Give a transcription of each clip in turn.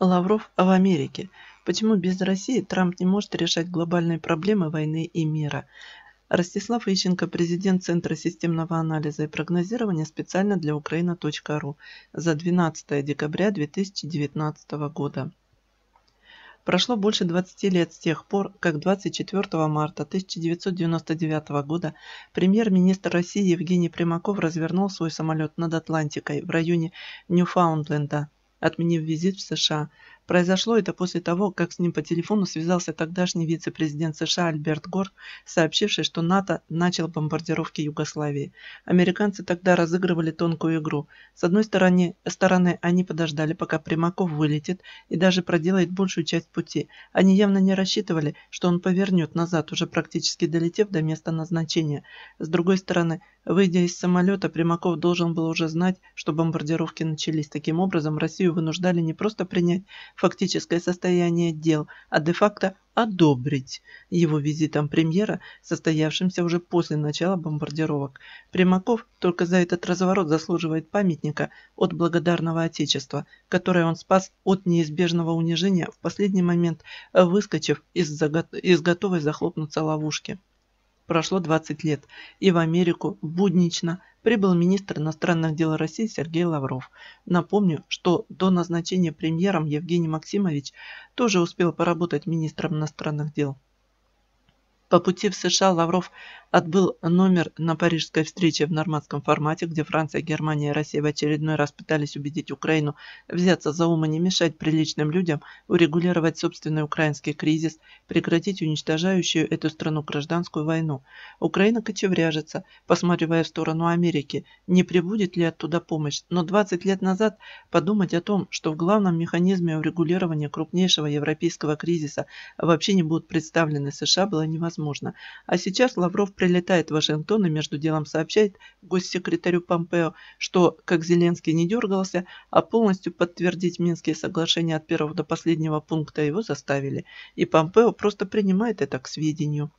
Лавров в Америке. Почему без России Трамп не может решать глобальные проблемы войны и мира? Ростислав Ищенко, президент Центра системного анализа и прогнозирования специально для Украина.ру за 12 декабря 2019 года. Прошло больше 20 лет с тех пор, как 24 марта 1999 года премьер-министр России Евгений Примаков развернул свой самолет над Атлантикой в районе Ньюфаундленда – отменив визит в США Произошло это после того, как с ним по телефону связался тогдашний вице-президент США Альберт Гор, сообщивший, что НАТО начал бомбардировки Югославии. Американцы тогда разыгрывали тонкую игру. С одной стороны, стороны они подождали, пока Примаков вылетит и даже проделает большую часть пути. Они явно не рассчитывали, что он повернет назад, уже практически долетев до места назначения. С другой стороны, Выйдя из самолета, Примаков должен был уже знать, что бомбардировки начались. Таким образом, Россию вынуждали не просто принять фактическое состояние дел, а де-факто одобрить его визитом премьера, состоявшимся уже после начала бомбардировок. Примаков только за этот разворот заслуживает памятника от благодарного Отечества, которое он спас от неизбежного унижения в последний момент, выскочив из, из готовой захлопнуться ловушки. Прошло 20 лет, и в Америку буднично прибыл министр иностранных дел России Сергей Лавров. Напомню, что до назначения премьером Евгений Максимович тоже успел поработать министром иностранных дел. По пути в США Лавров Отбыл номер на парижской встрече в нормандском формате, где Франция, Германия и Россия в очередной раз пытались убедить Украину взяться за ум и не мешать приличным людям урегулировать собственный украинский кризис, прекратить уничтожающую эту страну гражданскую войну. Украина кочевряжется, посматривая в сторону Америки, не прибудет ли оттуда помощь. Но 20 лет назад подумать о том, что в главном механизме урегулирования крупнейшего европейского кризиса вообще не будут представлены США, было невозможно. А сейчас Лавров прилетает в Вашингтон и между делом сообщает госсекретарю Помпео, что, как Зеленский не дергался, а полностью подтвердить Минские соглашения от первого до последнего пункта его заставили, и Помпео просто принимает это к сведению.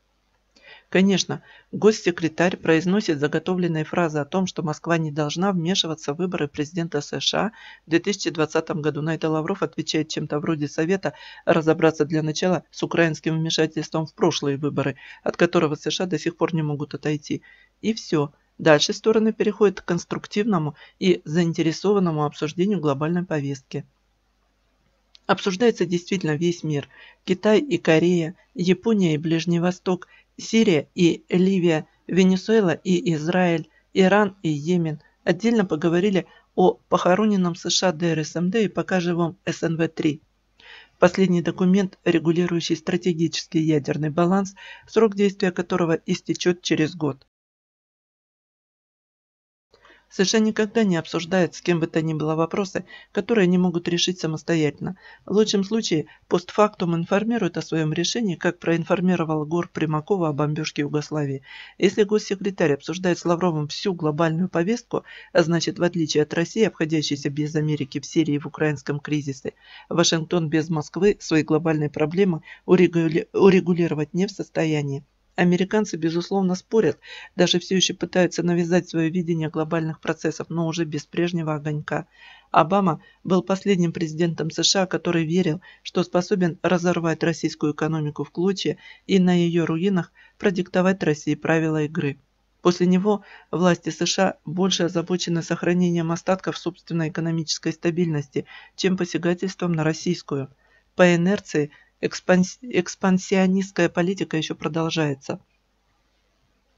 Конечно, госсекретарь произносит заготовленные фразы о том, что Москва не должна вмешиваться в выборы президента США в 2020 году. На это Лавров отвечает чем-то вроде совета разобраться для начала с украинским вмешательством в прошлые выборы, от которого США до сих пор не могут отойти. И все. Дальше стороны переходят к конструктивному и заинтересованному обсуждению глобальной повестки. Обсуждается действительно весь мир. Китай и Корея, Япония и Ближний Восток – Сирия и Ливия, Венесуэла и Израиль, Иран и Йемен. Отдельно поговорили о похороненном США ДРСМД и пока живом СНВ-3. Последний документ, регулирующий стратегический ядерный баланс, срок действия которого истечет через год. США никогда не обсуждает с кем бы то ни было вопросы, которые они могут решить самостоятельно. В лучшем случае постфактум информируют о своем решении, как проинформировал Гор Примакова о бомбежке Югославии. Если госсекретарь обсуждает с Лавровым всю глобальную повестку, а значит в отличие от России, обходящейся без Америки в Сирии и в украинском кризисе, Вашингтон без Москвы свои глобальные проблемы урегулировать не в состоянии. Американцы, безусловно, спорят, даже все еще пытаются навязать свое видение глобальных процессов, но уже без прежнего огонька. Обама был последним президентом США, который верил, что способен разорвать российскую экономику в клочья и на ее руинах продиктовать России правила игры. После него власти США больше озабочены сохранением остатков собственной экономической стабильности, чем посягательством на российскую. По инерции экспанс... экспансионистская политика еще продолжается.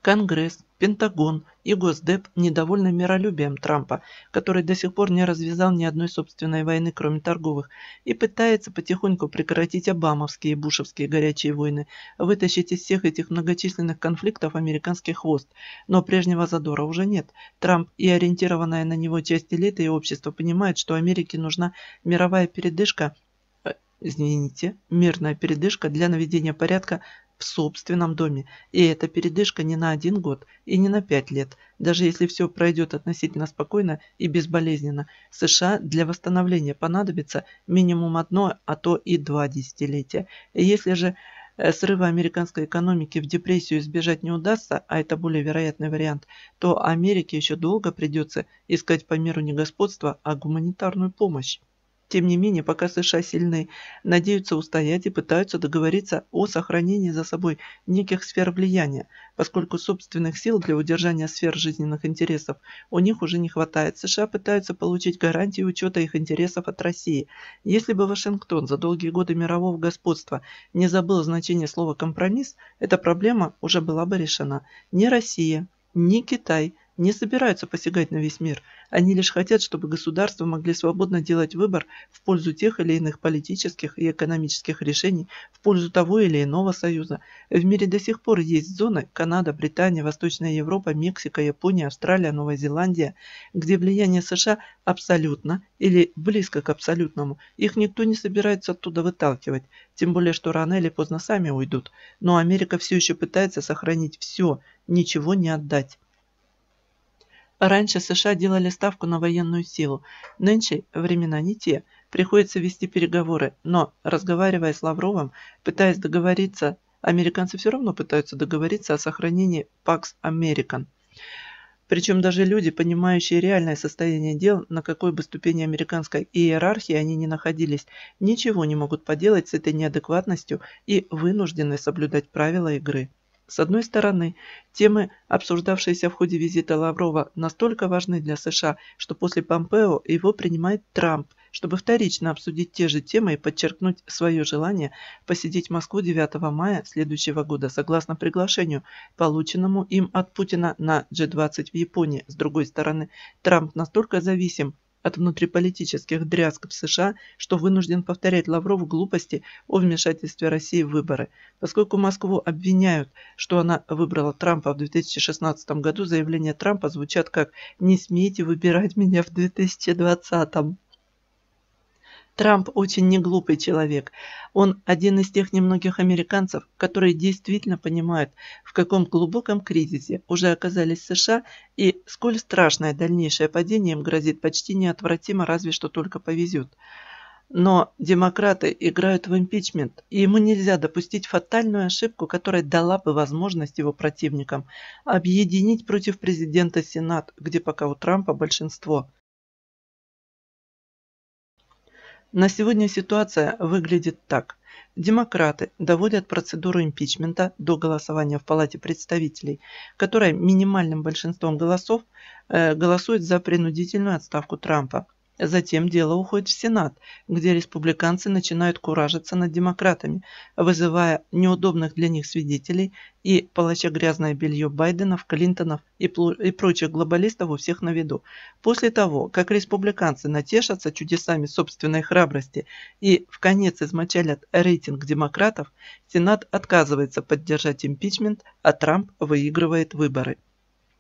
Конгресс, Пентагон и Госдеп недовольны миролюбием Трампа, который до сих пор не развязал ни одной собственной войны, кроме торговых, и пытается потихоньку прекратить обамовские и бушевские горячие войны, вытащить из всех этих многочисленных конфликтов американский хвост. Но прежнего задора уже нет. Трамп и ориентированная на него часть элиты и общества понимает, что Америке нужна мировая передышка Извините, мирная передышка для наведения порядка в собственном доме. И эта передышка не на один год и не на пять лет. Даже если все пройдет относительно спокойно и безболезненно, США для восстановления понадобится минимум одно, а то и два десятилетия. Если же э, срыва американской экономики в депрессию избежать не удастся, а это более вероятный вариант, то Америке еще долго придется искать по миру не господство, а гуманитарную помощь. Тем не менее, пока США сильны, надеются устоять и пытаются договориться о сохранении за собой неких сфер влияния, поскольку собственных сил для удержания сфер жизненных интересов у них уже не хватает. США пытаются получить гарантии учета их интересов от России. Если бы Вашингтон за долгие годы мирового господства не забыл значение слова «компромисс», эта проблема уже была бы решена. Ни Россия, ни Китай – не собираются посягать на весь мир. Они лишь хотят, чтобы государства могли свободно делать выбор в пользу тех или иных политических и экономических решений, в пользу того или иного союза. В мире до сих пор есть зоны – Канада, Британия, Восточная Европа, Мексика, Япония, Австралия, Новая Зеландия, где влияние США абсолютно или близко к абсолютному. Их никто не собирается оттуда выталкивать, тем более, что рано или поздно сами уйдут. Но Америка все еще пытается сохранить все, ничего не отдать. Раньше США делали ставку на военную силу. Нынче времена не те. Приходится вести переговоры. Но, разговаривая с Лавровым, пытаясь договориться, американцы все равно пытаются договориться о сохранении Pax American. Причем даже люди, понимающие реальное состояние дел, на какой бы ступени американской иерархии они ни находились, ничего не могут поделать с этой неадекватностью и вынуждены соблюдать правила игры. С одной стороны, темы, обсуждавшиеся в ходе визита Лаврова, настолько важны для США, что после Помпео его принимает Трамп, чтобы вторично обсудить те же темы и подчеркнуть свое желание посетить Москву 9 мая следующего года, согласно приглашению, полученному им от Путина на G20 в Японии. С другой стороны, Трамп настолько зависим от внутриполитических дрязг в США, что вынужден повторять Лавров глупости о вмешательстве России в выборы, поскольку Москву обвиняют, что она выбрала Трампа в 2016 году, заявления Трампа звучат как «Не смейте выбирать меня в 2020». Трамп очень неглупый человек. Он один из тех немногих американцев, которые действительно понимают, в каком глубоком кризисе уже оказались США и сколь страшное дальнейшее падение им грозит почти неотвратимо, разве что только повезет. Но демократы играют в импичмент, и ему нельзя допустить фатальную ошибку, которая дала бы возможность его противникам объединить против президента Сенат, где пока у Трампа большинство. На сегодня ситуация выглядит так. Демократы доводят процедуру импичмента до голосования в Палате представителей, которая минимальным большинством голосов э, голосует за принудительную отставку Трампа, Затем дело уходит в Сенат, где республиканцы начинают куражиться над демократами, вызывая неудобных для них свидетелей и полоща грязное белье Байденов, Клинтонов и, и прочих глобалистов у всех на виду. После того, как республиканцы натешатся чудесами собственной храбрости и в конец измочалят рейтинг демократов, Сенат отказывается поддержать импичмент, а Трамп выигрывает выборы.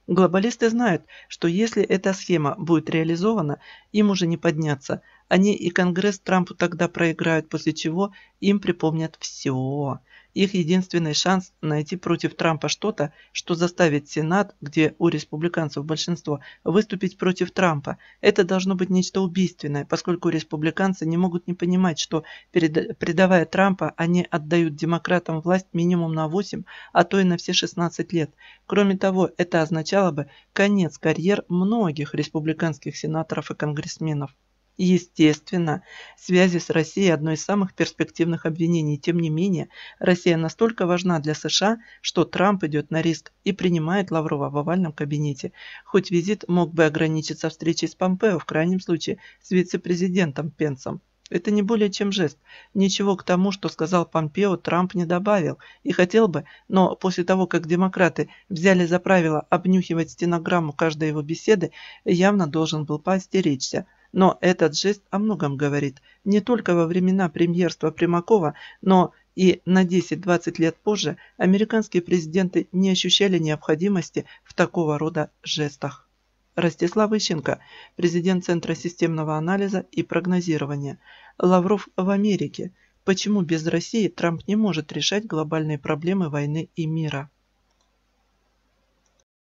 Глобалисты знают, что если эта схема будет реализована, им уже не подняться. Они и Конгресс Трампу тогда проиграют, после чего им припомнят все. Их единственный шанс найти против Трампа что-то, что заставит Сенат, где у республиканцев большинство, выступить против Трампа. Это должно быть нечто убийственное, поскольку республиканцы не могут не понимать, что, предавая Трампа, они отдают демократам власть минимум на 8, а то и на все 16 лет. Кроме того, это означало бы конец карьер многих республиканских сенаторов и конгрессменов естественно, связи с Россией – одно из самых перспективных обвинений. Тем не менее, Россия настолько важна для США, что Трамп идет на риск и принимает Лаврова в овальном кабинете. Хоть визит мог бы ограничиться встречей с Помпео, в крайнем случае с вице-президентом Пенсом. Это не более чем жест. Ничего к тому, что сказал Помпео, Трамп не добавил. И хотел бы, но после того, как демократы взяли за правило обнюхивать стенограмму каждой его беседы, явно должен был поостеречься – но этот жест о многом говорит. Не только во времена премьерства Примакова, но и на 10-20 лет позже американские президенты не ощущали необходимости в такого рода жестах. Ростислав Ищенко, президент Центра системного анализа и прогнозирования. Лавров в Америке. Почему без России Трамп не может решать глобальные проблемы войны и мира?